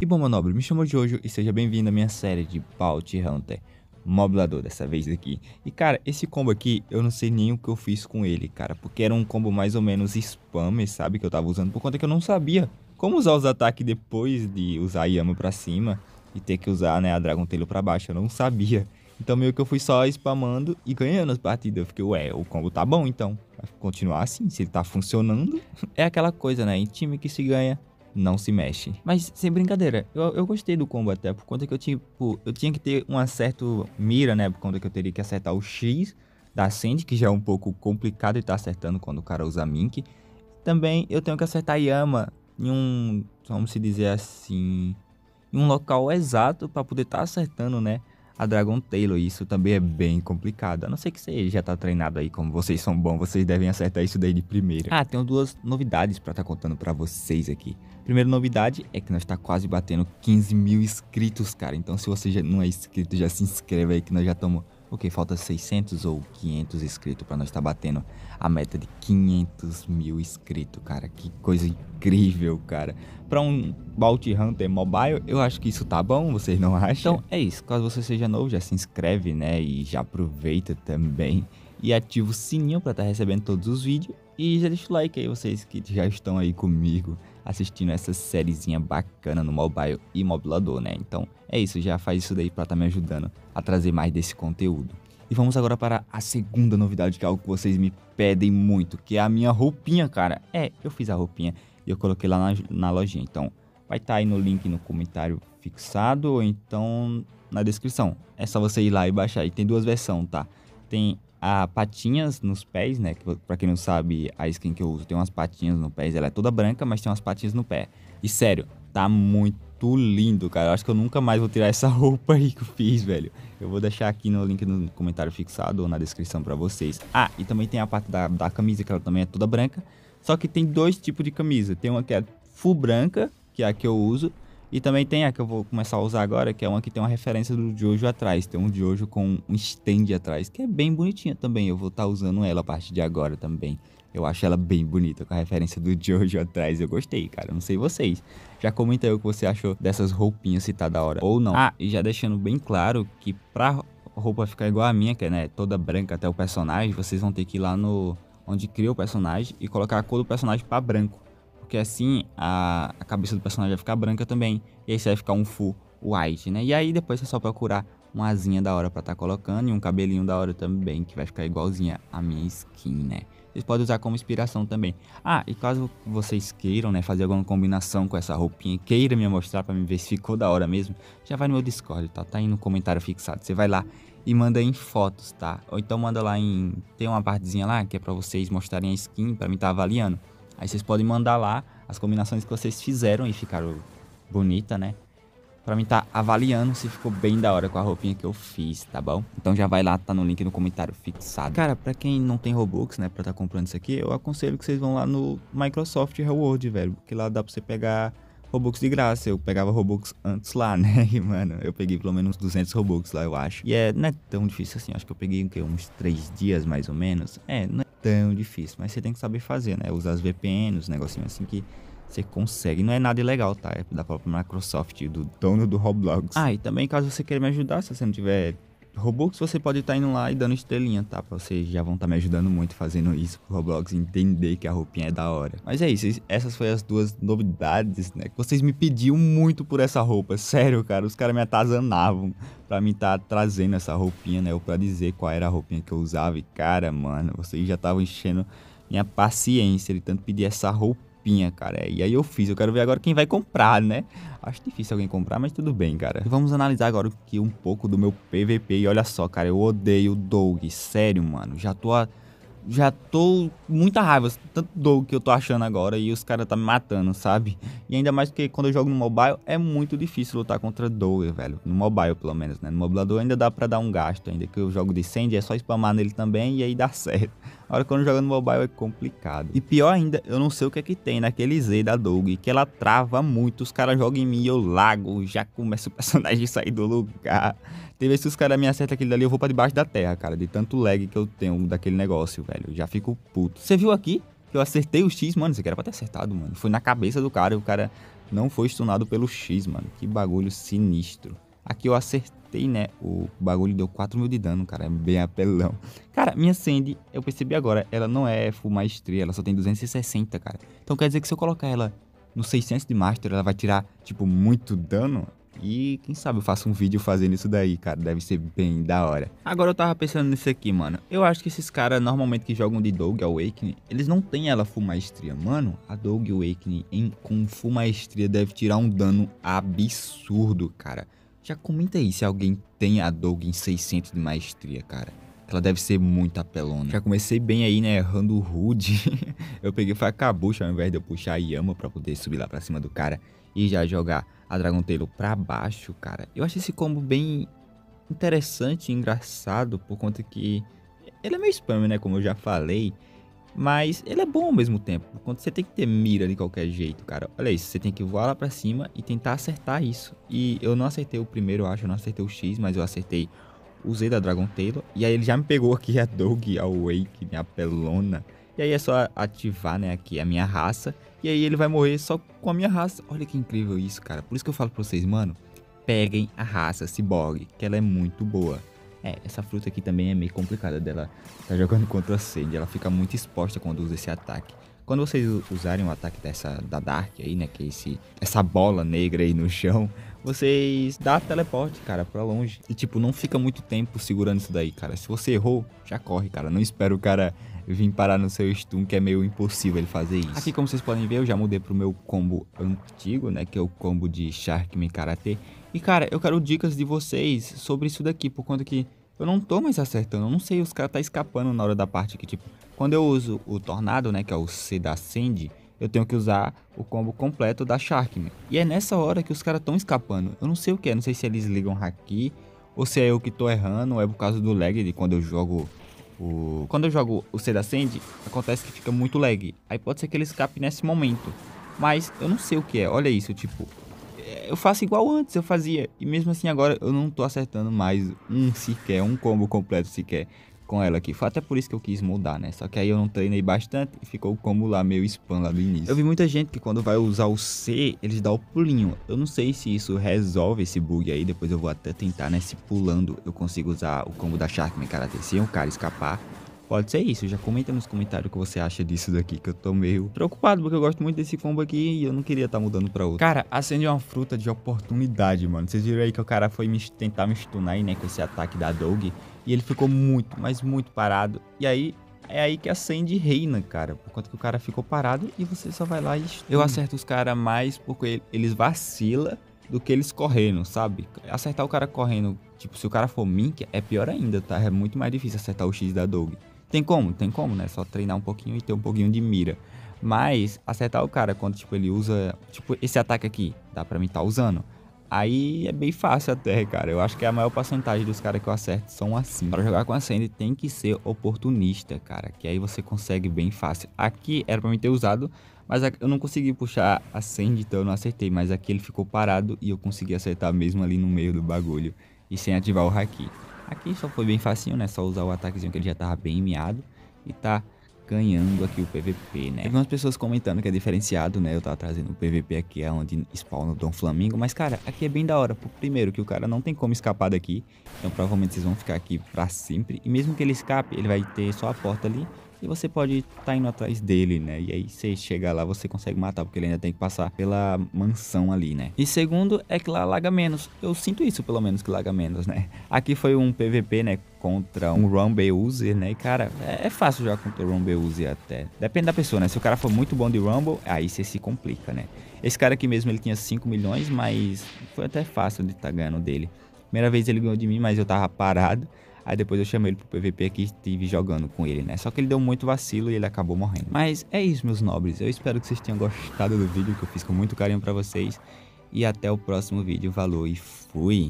E bom, meu me chamo Jojo e seja bem-vindo à minha série de Bounty Hunter Moblador dessa vez aqui. E cara, esse combo aqui, eu não sei nem o que eu fiz com ele, cara, porque era um combo mais ou menos spam, sabe, que eu tava usando, por conta que eu não sabia como usar os ataques depois de usar a Yama pra cima e ter que usar, né, a Dragon Tail pra baixo, eu não sabia. Então meio que eu fui só spamando e ganhando as partidas. Eu fiquei, ué, o combo tá bom então. Vai continuar assim, se ele tá funcionando. É aquela coisa, né? Em time que se ganha, não se mexe. Mas, sem brincadeira, eu, eu gostei do combo até, por conta que eu, tipo, eu tinha que ter um acerto mira, né? Por conta que eu teria que acertar o X da Sandy, que já é um pouco complicado e tá acertando quando o cara usa Mink. Também eu tenho que acertar Yama em um, vamos se dizer assim, em um local exato para poder estar tá acertando, né? a Dragon Taylor. E isso também é bem complicado. A não ser que você já tá treinado aí, como vocês são bons, vocês devem acertar isso daí de primeira. Ah, tenho duas novidades para estar tá contando para vocês aqui. Primeira novidade é que nós tá quase batendo 15 mil inscritos, cara. Então se você já não é inscrito, já se inscreve aí que nós já estamos porque falta 600 ou 500 inscritos para nós estar tá batendo a meta de 500 mil inscritos, cara. Que coisa incrível, cara. Para um Bounty Hunter mobile, eu acho que isso tá bom, vocês não acham? Então é isso, caso você seja novo, já se inscreve, né? E já aproveita também. E ativa o sininho para estar tá recebendo todos os vídeos. E já deixa o like aí, vocês que já estão aí comigo assistindo essa sériezinha bacana no mobile e mobilador, né? Então é isso, já faz isso daí para estar tá me ajudando a trazer mais desse conteúdo. E vamos agora para a segunda novidade, que é algo que vocês me pedem muito, que é a minha roupinha, cara. É, eu fiz a roupinha e eu coloquei lá na, na lojinha. Então vai estar tá aí no link no comentário fixado ou então na descrição. É só você ir lá e baixar. E tem duas versões, tá? Tem a patinhas nos pés, né? Pra quem não sabe, a skin que eu uso tem umas patinhas no pé. Ela é toda branca, mas tem umas patinhas no pé. E sério, tá muito lindo, cara. Eu acho que eu nunca mais vou tirar essa roupa aí que eu fiz, velho. Eu vou deixar aqui no link no comentário fixado ou na descrição pra vocês. Ah, e também tem a parte da, da camisa, que ela também é toda branca. Só que tem dois tipos de camisa. Tem uma que é full branca, que é a que eu uso. E também tem a que eu vou começar a usar agora, que é uma que tem uma referência do Jojo atrás. Tem um Jojo com um stand atrás, que é bem bonitinha também. Eu vou estar tá usando ela a partir de agora também. Eu acho ela bem bonita, com a referência do Jojo atrás. Eu gostei, cara. Não sei vocês. Já comenta aí o que você achou dessas roupinhas, se tá da hora ou não. Ah, e já deixando bem claro que pra roupa ficar igual a minha, que é né, toda branca até o personagem, vocês vão ter que ir lá no... Onde cria o personagem e colocar a cor do personagem para branco porque assim a, a cabeça do personagem vai ficar branca também, e aí você vai ficar um full white, né? E aí depois é só procurar uma asinha da hora para estar tá colocando e um cabelinho da hora também, que vai ficar igualzinha a minha skin, né? Vocês podem usar como inspiração também. Ah, e caso vocês queiram, né, fazer alguma combinação com essa roupinha, queira me mostrar para me ver se ficou da hora mesmo, já vai no meu Discord, tá? Tá aí no comentário fixado. Você vai lá e manda em fotos, tá? Ou então manda lá em tem uma partezinha lá que é para vocês mostrarem a skin para mim estar tá avaliando. Aí vocês podem mandar lá as combinações que vocês fizeram e ficaram bonita, né? Pra mim tá avaliando se ficou bem da hora com a roupinha que eu fiz, tá bom? Então já vai lá, tá no link no comentário fixado. Cara, pra quem não tem Robux, né, pra tá comprando isso aqui, eu aconselho que vocês vão lá no Microsoft Reward, velho. Porque lá dá pra você pegar Robux de graça. Eu pegava Robux antes lá, né? E, mano, eu peguei pelo menos 200 Robux lá, eu acho. E é, não é tão difícil assim. Acho que eu peguei, o quê? Uns 3 dias, mais ou menos. É, não é tão difícil, mas você tem que saber fazer, né? Usar as VPNs, negocinhos assim que você consegue. Não é nada ilegal, tá? É da própria Microsoft, do dono do Roblox. Ah, e também caso você queira me ajudar, se você não tiver Robux você pode estar tá indo lá e dando estrelinha, tá? Vocês já vão estar tá me ajudando muito fazendo isso pro Roblox entender que a roupinha é da hora. Mas é isso, essas foram as duas novidades, né? Vocês me pediam muito por essa roupa, sério, cara. Os caras me atazanavam pra mim estar tá trazendo essa roupinha, né? Ou pra dizer qual era a roupinha que eu usava. E cara, mano, vocês já estavam enchendo minha paciência de tanto pedir essa roupa roupinha, cara. E aí eu fiz, eu quero ver agora quem vai comprar, né? Acho difícil alguém comprar, mas tudo bem, cara. vamos analisar agora aqui um pouco do meu PVP. E olha só, cara, eu odeio o Doug. Sério, mano. Já tô. A... Já tô muita raiva, tanto Doug que eu tô achando agora e os caras tá me matando, sabe? E ainda mais porque quando eu jogo no mobile é muito difícil lutar contra Doug, velho. No mobile, pelo menos, né? No mobilador ainda dá pra dar um gasto, ainda que eu jogo de Sandy, é só spamar nele também e aí dá certo que quando joga no mobile é complicado. E pior ainda, eu não sei o que é que tem naquele Z da Doug, que ela trava muito. Os caras jogam em mim e eu lago, já começa o personagem a sair do lugar. Tem vezes que os caras me acertam aquilo dali, eu vou pra debaixo da terra, cara. De tanto lag que eu tenho daquele negócio, velho. Eu já fico puto. Você viu aqui? que eu acertei o X, mano. Isso aqui era pra ter acertado, mano. Foi na cabeça do cara e o cara não foi stunado pelo X, mano. Que bagulho sinistro. Aqui eu acertei, né? O bagulho deu 4 mil de dano, cara. É bem apelão. Cara, minha Sandy, eu percebi agora, ela não é full maestria, ela só tem 260, cara. Então quer dizer que se eu colocar ela no 600 de Master, ela vai tirar, tipo, muito dano. E quem sabe eu faço um vídeo fazendo isso daí, cara. Deve ser bem da hora. Agora eu tava pensando nisso aqui, mano. Eu acho que esses caras, normalmente, que jogam de Dog Awakening, eles não têm ela full maestria. Mano, a Dog Awakening em, com full maestria deve tirar um dano absurdo, cara. Já comenta aí se alguém tem a Doug em 600 de maestria, cara. Ela deve ser muito apelona. Já comecei bem aí, né? Errando o Rude. eu peguei foi a cabucha ao invés de eu puxar a Yama pra poder subir lá pra cima do cara e já jogar a Dragon Tail pra baixo, cara. Eu achei esse combo bem interessante e engraçado por conta que ele é meio spam, né? Como eu já falei. Mas ele é bom ao mesmo tempo. Quando você tem que ter mira de qualquer jeito, cara. Olha isso, você tem que voar lá pra cima e tentar acertar isso. E eu não acertei o primeiro, eu acho, eu não acertei o X, mas eu acertei o Z da Dragon Taylor. E aí ele já me pegou aqui a Dog, a Wake, minha Pelona. E aí é só ativar, né, aqui a minha raça. E aí ele vai morrer só com a minha raça. Olha que incrível isso, cara. Por isso que eu falo pra vocês, mano, peguem a raça Cyborg, que ela é muito boa. É, essa fruta aqui também é meio complicada dela tá jogando contra a sede. Ela fica muito exposta quando usa esse ataque. Quando vocês usarem o ataque dessa da Dark aí, né? Que é esse, essa bola negra aí no chão, vocês dá teleporte, cara, pra longe. E, tipo, não fica muito tempo segurando isso daí, cara. Se você errou, já corre, cara. Não espera o cara vir parar no seu stun, que é meio impossível ele fazer isso. Aqui, como vocês podem ver, eu já mudei pro meu combo antigo, né? Que é o combo de Sharkman Karate. E, cara, eu quero dicas de vocês sobre isso daqui, por conta que eu não tô mais acertando. Eu não sei, os caras tá escapando na hora da parte que, tipo... Quando eu uso o Tornado, né? Que é o C da Sandy eu tenho que usar o combo completo da Sharkman. E é nessa hora que os caras estão escapando. Eu não sei o que é, não sei se eles ligam haki, ou se é eu que tô errando, ou é por causa do lag de quando eu jogo o... Quando eu jogo o Seda Sand, acontece que fica muito lag. Aí pode ser que ele escape nesse momento. Mas eu não sei o que é, olha isso, tipo... Eu faço igual antes, eu fazia. E mesmo assim agora eu não tô acertando mais um sequer, um combo completo sequer com ela aqui. Foi até por isso que eu quis mudar, né? Só que aí eu não treinei bastante e ficou como lá meio spam lá do início. Eu vi muita gente que quando vai usar o C, eles dão o pulinho. Eu não sei se isso resolve esse bug aí, depois eu vou até tentar, né? Se pulando eu consigo usar o combo da Sharkman Karate sem o cara escapar. Pode ser isso, já comenta nos comentários o que você acha disso daqui, que eu tô meio preocupado, porque eu gosto muito desse combo aqui e eu não queria estar tá mudando pra outro. Cara, acende uma fruta de oportunidade, mano. Vocês viram aí que o cara foi me, tentar me stunar aí, né, com esse ataque da Doug. E ele ficou muito, mas muito parado. E aí é aí que acende reina, cara. Por conta que o cara ficou parado e você só vai lá e. Eu acerto os caras mais porque eles vacila do que eles correndo, sabe? Acertar o cara correndo, tipo, se o cara for Mink, é pior ainda, tá? É muito mais difícil acertar o X da Dog. Tem como? Tem como, né? Só treinar um pouquinho e ter um pouquinho de mira. Mas acertar o cara quando, tipo, ele usa. Tipo, esse ataque aqui, dá pra mim tá usando. Aí é bem fácil até, cara. Eu acho que a maior porcentagem dos caras que eu acerto são assim. Para jogar com Sandy tem que ser oportunista, cara. Que aí você consegue bem fácil. Aqui era pra mim ter usado, mas eu não consegui puxar Sandy, então eu não acertei. Mas aqui ele ficou parado e eu consegui acertar mesmo ali no meio do bagulho. E sem ativar o Haki. Aqui só foi bem facinho, né? Só usar o ataquezinho que ele já tava bem miado. E tá ganhando aqui o PVP, né? Eu pessoas comentando que é diferenciado, né? Eu tava trazendo o PVP aqui, é onde spawna o Dom Flamingo. Mas, cara, aqui é bem da hora. Primeiro, que o cara não tem como escapar daqui. Então, provavelmente, vocês vão ficar aqui pra sempre. E mesmo que ele escape, ele vai ter só a porta ali e você pode estar tá indo atrás dele, né? E aí você chega lá, você consegue matar, porque ele ainda tem que passar pela mansão ali, né? E segundo é que lá laga menos. Eu sinto isso, pelo menos, que laga menos, né? Aqui foi um PVP, né? Contra um Rumble User, né? E, cara, é, é fácil jogar contra o Rumble User até. Depende da pessoa, né? Se o cara for muito bom de Rumble, aí você se complica, né? Esse cara aqui mesmo, ele tinha 5 milhões, mas foi até fácil de estar tá ganhando dele. Primeira vez ele ganhou de mim, mas eu tava parado. Aí depois eu chamei ele pro PVP aqui e estive jogando com ele, né? Só que ele deu muito vacilo e ele acabou morrendo. Mas é isso, meus nobres. Eu espero que vocês tenham gostado do vídeo que eu fiz com muito carinho pra vocês. E até o próximo vídeo. Valeu e fui!